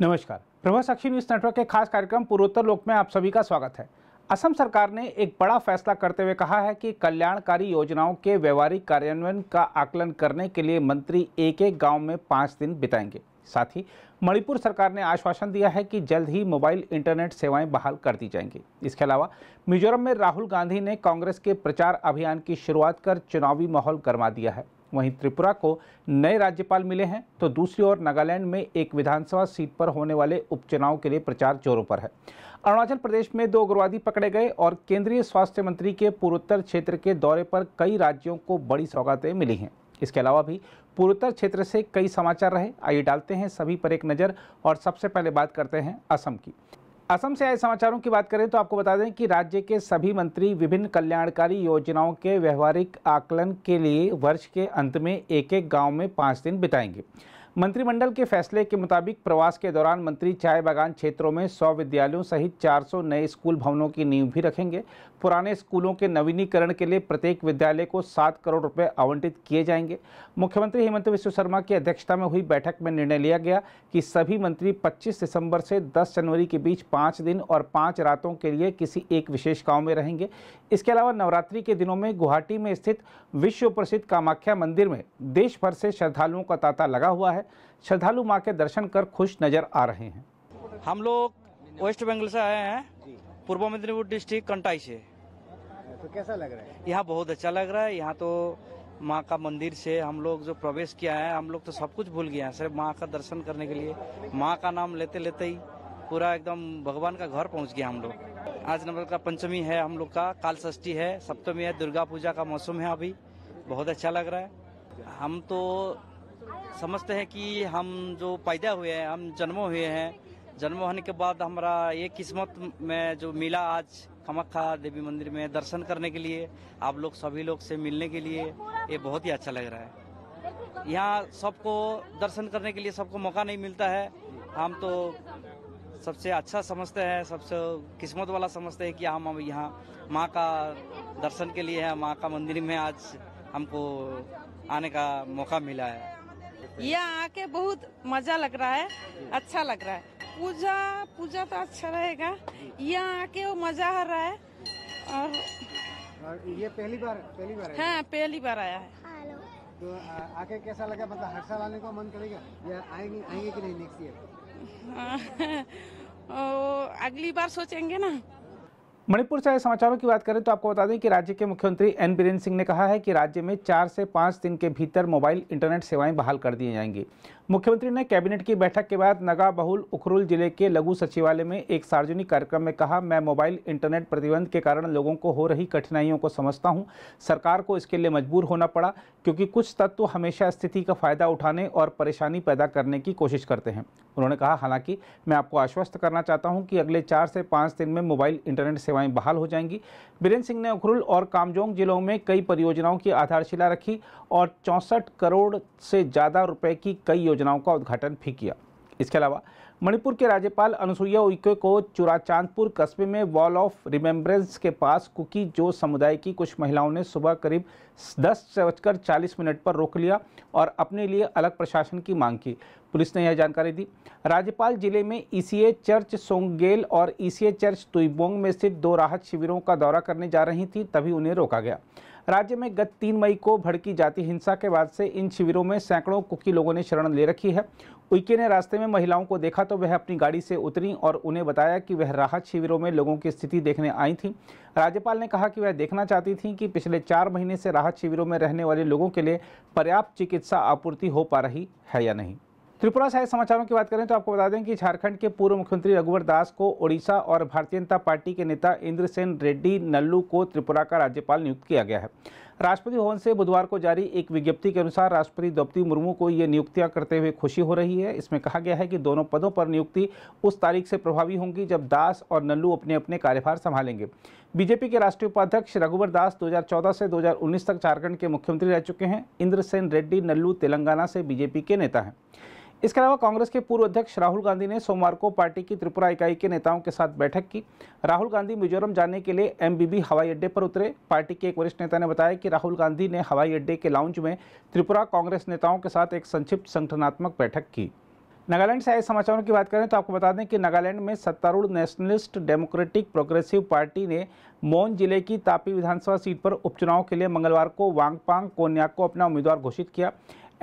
नमस्कार प्रभा साक्षी news network के खास कार्यक्रम पूर्वोत्तर लोक में आप सभी का स्वागत है असम सरकार ने एक बड़ा फैसला करते हुए कहा है कि कल्याणकारी योजनाओं के व्यवहारिक कार्यान्वयन का आकलन करने के लिए मंत्री एक एक गांव में पाँच दिन बिताएंगे साथ ही मणिपुर सरकार ने आश्वासन दिया है कि जल्द ही मोबाइल इंटरनेट सेवाएं बहाल कर दी जाएंगी इसके अलावा मिजोरम में राहुल गांधी ने कांग्रेस के प्रचार अभियान की शुरुआत कर चुनावी माहौल गरमा दिया है वहीं त्रिपुरा को नए राज्यपाल मिले हैं तो दूसरी ओर नागालैंड में एक विधानसभा सीट पर होने वाले उपचुनाव के लिए प्रचार जोरों पर है अरुणाचल प्रदेश में दो उग्रवादी पकड़े गए और केंद्रीय स्वास्थ्य मंत्री के पूर्वोत्तर क्षेत्र के दौरे पर कई राज्यों को बड़ी सौगातें मिली हैं इसके अलावा भी पूर्वोत्तर क्षेत्र से कई समाचार रहे आइए डालते हैं सभी पर एक नज़र और सबसे पहले बात करते हैं असम की असम से आए समाचारों की बात करें तो आपको बता दें कि राज्य के सभी मंत्री विभिन्न कल्याणकारी योजनाओं के व्यवहारिक आकलन के लिए वर्ष के अंत में एक एक गांव में पाँच दिन बिताएंगे मंत्रिमंडल के फैसले के मुताबिक प्रवास के दौरान मंत्री चाय बागान क्षेत्रों में सौ विद्यालयों सहित 400 नए स्कूल भवनों की नींव भी रखेंगे पुराने स्कूलों के नवीनीकरण के लिए प्रत्येक विद्यालय को सात करोड़ रुपए आवंटित किए जाएंगे मुख्यमंत्री हेमंत विश्व शर्मा की अध्यक्षता में हुई बैठक में निर्णय लिया गया कि सभी मंत्री 25 दिसंबर से 10 जनवरी के बीच पाँच दिन और पाँच रातों के लिए किसी एक विशेष गाँव में रहेंगे इसके अलावा नवरात्रि के दिनों में गुवाहाटी में स्थित विश्व प्रसिद्ध कामाख्या मंदिर में देश भर से श्रद्धालुओं का तांता लगा हुआ है श्रद्धालु माँ के दर्शन कर खुश नजर आ रहे हैं हम लोग वेस्ट बंगाल से आए हैं पूर्व मेदिनीपुर डिस्ट्रिक्ट कंटाई से तो कैसा लग रहा है यहाँ बहुत अच्छा लग रहा है यहाँ तो माँ का मंदिर से हम लोग जो प्रवेश किया है हम लोग तो सब कुछ भूल गया है सिर्फ माँ का दर्शन करने के लिए माँ का नाम लेते लेते ही पूरा एकदम भगवान का घर पहुँच गया हम लोग आज नंबर का पंचमी है हम लोग का काल है सप्तमी है दुर्गा पूजा का मौसम है अभी बहुत अच्छा लग रहा है हम तो समझते हैं कि हम जो पैदा हुए हैं हम जन्म हुए हैं जन्म होने के बाद हमारा ये किस्मत में जो मिला आज खमखा देवी मंदिर में दर्शन करने के लिए आप लोग सभी लोग से मिलने के लिए ये बहुत ही अच्छा लग रहा है यहाँ सबको दर्शन करने के लिए सबको मौका नहीं मिलता है हम तो सबसे अच्छा समझते हैं सबसे किस्मत वाला समझते हैं कि हम हम यहाँ माँ का दर्शन के लिए है माँ का मंदिर में आज हमको आने का मौका मिला है यहाँ आके बहुत मजा लग रहा है अच्छा लग रहा है पूजा पूजा तो अच्छा रहेगा यहाँ आके वो मजा आ रहा है और, और ये पहली बार पहली बार हाँ पहली बार आया है तो आ, आके कैसा लगा मतलब हर साल आने का मन करेगा या आएंगे आएंगे कि नहीं नेक्स्ट ईयर अगली बार सोचेंगे ना मणिपुर से समाचारों की बात करें तो आपको बता दें कि राज्य के मुख्यमंत्री एन बीरेन्द्र सिंह ने कहा है कि राज्य में चार से पाँच दिन के भीतर मोबाइल इंटरनेट सेवाएं बहाल कर दी जाएंगी मुख्यमंत्री ने कैबिनेट की बैठक के बाद नगा बहुल उखरुल जिले के लघु सचिवालय में एक सार्वजनिक कार्यक्रम में कहा मैं मोबाइल इंटरनेट प्रतिबंध के कारण लोगों को हो रही कठिनाइयों को समझता हूं सरकार को इसके लिए मजबूर होना पड़ा क्योंकि कुछ तत्व हमेशा स्थिति का फायदा उठाने और परेशानी पैदा करने की कोशिश करते हैं उन्होंने कहा हालांकि मैं आपको आश्वस्त करना चाहता हूँ कि अगले चार से पाँच दिन में मोबाइल इंटरनेट सेवाएँ बहाल हो जाएंगी बीरेन्द्र सिंह ने उखरुल और कामजोंग जिलों में कई परियोजनाओं की आधारशिला रखी और चौंसठ करोड़ से ज़्यादा रुपये की कई योजनाओं का उद्घाटन भी किया इसके अलावा मणिपुर के राज्यपाल अनुसुईया उइके को चुराचांदपुर कस्बे में वॉल ऑफ रिमेम्बरेंस के पास कुकी जो समुदाय की कुछ महिलाओं ने सुबह करीब दस से बजकर चालीस मिनट पर रोक लिया और अपने लिए अलग प्रशासन की मांग की पुलिस ने यह जानकारी दी राज्यपाल जिले में ईसीए चर्च सोंगेल और ईसीए चर्च तुईबोंग में स्थित दो राहत शिविरों का दौरा करने जा रही थी तभी उन्हें रोका गया राज्य में गत तीन मई को भड़की जाति हिंसा के बाद से इन शिविरों में सैकड़ों कुकी लोगों ने शरण ले रखी है उइके ने रास्ते में महिलाओं को देखा तो वह अपनी गाड़ी से उतरी और उन्हें बताया कि वह राहत शिविरों में लोगों की स्थिति देखने आई थी राज्यपाल ने कहा कि वह देखना चाहती थी कि पिछले चार महीने से राहत शिविरों में रहने वाले लोगों के लिए पर्याप्त चिकित्सा आपूर्ति हो पा रही है या नहीं त्रिपुरा से आए समाचारों की बात करें तो आपको बता दें कि झारखंड के पूर्व मुख्यमंत्री रघुवर दास को ओडिशा और भारतीय जनता पार्टी के नेता इंद्रसेन रेड्डी नल्लू को त्रिपुरा का राज्यपाल नियुक्त किया गया है राष्ट्रपति भवन से बुधवार को जारी एक विज्ञप्ति के अनुसार राष्ट्रपति द्रौपदी मुर्मू को ये नियुक्तियां करते हुए खुशी हो रही है इसमें कहा गया है कि दोनों पदों पर नियुक्ति उस तारीख से प्रभावी होंगी जब दास और नल्लू अपने अपने कार्यभार संभालेंगे बीजेपी के राष्ट्रीय उपाध्यक्ष रघुवर दास 2014 से 2019 तक झारखंड के मुख्यमंत्री रह चुके हैं इंद्रसेन रेड्डी नल्लू तेलंगाना से बीजेपी के नेता हैं इसके अलावा कांग्रेस के पूर्व अध्यक्ष राहुल गांधी ने सोमवार को पार्टी की त्रिपुरा इकाई के नेताओं के साथ बैठक की राहुल गांधी मिजोरम जाने के लिए एमबीबी हवाई अड्डे पर उतरे पार्टी के एक वरिष्ठ नेता ने बताया कि राहुल गांधी ने हवाई अड्डे के लाउंज में त्रिपुरा कांग्रेस नेताओं के साथ एक संक्षिप्त संगठनात्मक बैठक की नागालैंड से आए समाचारों की बात करें तो आपको बता दें कि नागालैंड में सत्तारूढ़ नेशनलिस्ट डेमोक्रेटिक प्रोग्रेसिव पार्टी ने मोन जिले की तापी विधानसभा सीट पर उपचुनाव के लिए मंगलवार को वांगपांग कोन्याक को अपना उम्मीदवार घोषित किया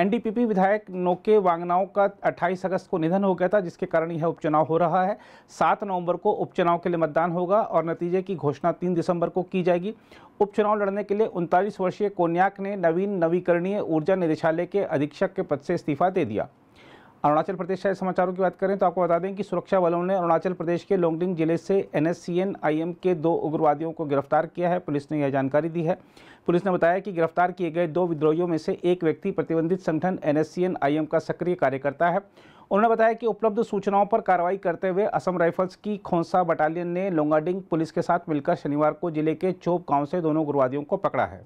एनडीपीपी विधायक नोके वांगनाओं का 28 अगस्त को निधन हो गया था जिसके कारण यह उपचुनाव हो रहा है 7 नवंबर को उपचुनाव के लिए मतदान होगा और नतीजे की घोषणा 3 दिसंबर को की जाएगी उपचुनाव लड़ने के लिए उनतालीस वर्षीय कोन्याक ने नवीन नवीकरणीय ऊर्जा निदेशालय के अधीक्षक के पद से इस्तीफा दे दिया अरुणाचल प्रदेश शायद समाचारों की बात करें तो आपको बता दें कि सुरक्षा बलों ने अरुणाचल प्रदेश के लोंगडिंग जिले से एन आईएम के दो उग्रवादियों को गिरफ्तार किया है पुलिस ने यह जानकारी दी है पुलिस ने बताया कि गिरफ्तार किए गए दो विद्रोहियों में से एक व्यक्ति प्रतिबंधित संगठन एन एस का सक्रिय कार्यकर्ता है उन्होंने बताया कि उपलब्ध सूचनाओं पर कार्रवाई करते हुए असम राइफल्स की खोंसा बटालियन ने लोंगाडिंग पुलिस के साथ मिलकर शनिवार को जिले के चोप गाँव से दोनों उग्रवादियों को पकड़ा है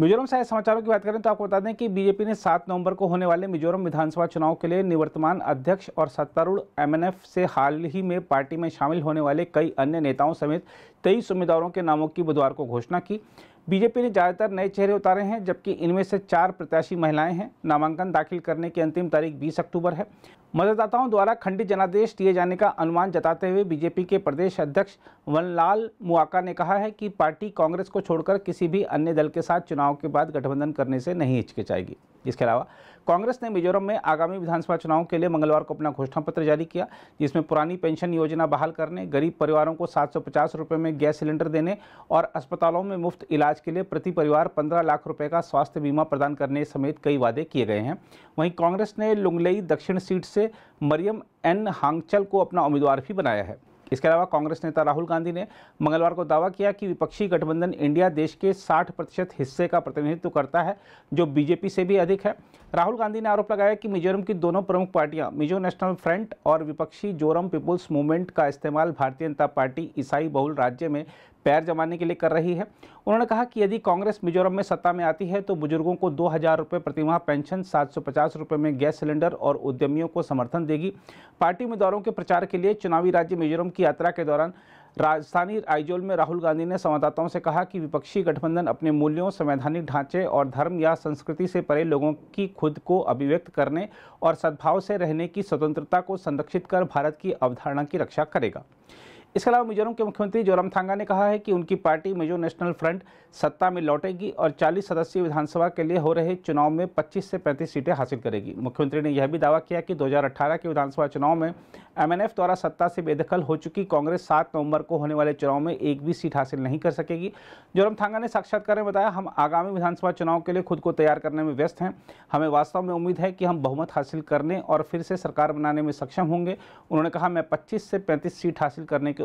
मिजोरम से समाचारों की बात करें तो आपको बता दें कि बीजेपी ने 7 नवंबर को होने वाले मिजोरम विधानसभा चुनाव के लिए निवर्तमान अध्यक्ष और सत्तारूढ़ एमएनएफ से हाल ही में पार्टी में शामिल होने वाले कई अन्य नेताओं समेत तेईस उम्मीदवारों के नामों की बुधवार को घोषणा की बीजेपी ने ज़्यादातर नए चेहरे उतारे हैं जबकि इनमें से चार प्रत्याशी महिलाएं हैं नामांकन दाखिल करने की अंतिम तारीख बीस अक्टूबर है मतदाताओं द्वारा खंडित जनादेश दिए जाने का अनुमान जताते हुए बीजेपी के प्रदेश अध्यक्ष वनलाल मुआका ने कहा है कि पार्टी कांग्रेस को छोड़कर किसी भी अन्य दल के साथ चुनाव के बाद गठबंधन करने से नहीं हिचकिचाएगी इसके अलावा कांग्रेस ने मिजोरम में आगामी विधानसभा चुनाव के लिए मंगलवार को अपना घोषणा पत्र जारी किया जिसमें पुरानी पेंशन योजना बहाल करने गरीब परिवारों को सात सौ रुपये में गैस सिलेंडर देने और अस्पतालों में मुफ्त इलाज के लिए प्रति परिवार पंद्रह लाख रुपये का स्वास्थ्य बीमा प्रदान करने समेत कई वादे किए गए हैं वहीं कांग्रेस ने लुंगलई दक्षिण सीट से मरियम एन हांगचल को अपना उम्मीदवार भी बनाया है इसके अलावा कांग्रेस नेता राहुल गांधी ने मंगलवार को दावा किया कि विपक्षी गठबंधन इंडिया देश के 60 प्रतिशत हिस्से का प्रतिनिधित्व करता है जो बीजेपी से भी अधिक है राहुल गांधी ने आरोप लगाया कि मिजोरम की दोनों प्रमुख पार्टियां मिजो नेशनल फ्रंट और विपक्षी जोरम पीपुल्स मूवमेंट का इस्तेमाल भारतीय जनता पार्टी ईसाई बहुल राज्य में पैर जमाने के लिए कर रही है उन्होंने कहा कि यदि कांग्रेस मिजोरम में सत्ता में आती है तो बुजुर्गों को दो हज़ार रुपये प्रतिमाह पेंशन सात सौ पचास रुपये में गैस सिलेंडर और उद्यमियों को समर्थन देगी पार्टी उम्मीदवारों के प्रचार के लिए चुनावी राज्य मिजोरम की यात्रा के दौरान राजधानी आइजोल में राहुल गांधी ने संवाददाताओं से कहा कि विपक्षी गठबंधन अपने मूल्यों संवैधानिक ढांचे और धर्म या संस्कृति से परे लोगों की खुद को अभिव्यक्त करने और सद्भाव से रहने की स्वतंत्रता को संरक्षित कर भारत की अवधारणा की रक्षा करेगा इसके अलावा मिजोरम के मुख्यमंत्री जोराम थांगा ने कहा है कि उनकी पार्टी मिजो नेशनल फ्रंट सत्ता में लौटेगी और 40 सदस्यीय विधानसभा के लिए हो रहे चुनाव में 25 से 35 सीटें हासिल करेगी मुख्यमंत्री ने यह भी दावा किया कि 2018 के विधानसभा चुनाव में एमएनएफ द्वारा सत्ता से बेदखल हो चुकी कांग्रेस सात नवम्बर को होने वाले चुनाव में एक भी सीट हासिल नहीं कर सकेगी जोराम थांगा ने साक्षात्कार में बताया हम आगामी विधानसभा चुनाव के लिए खुद को तैयार करने में व्यस्त हैं हमें वास्तव में उम्मीद है कि हम बहुमत हासिल करने और फिर से सरकार बनाने में सक्षम होंगे उन्होंने कहा मैं पच्चीस से पैंतीस सीट हासिल करने के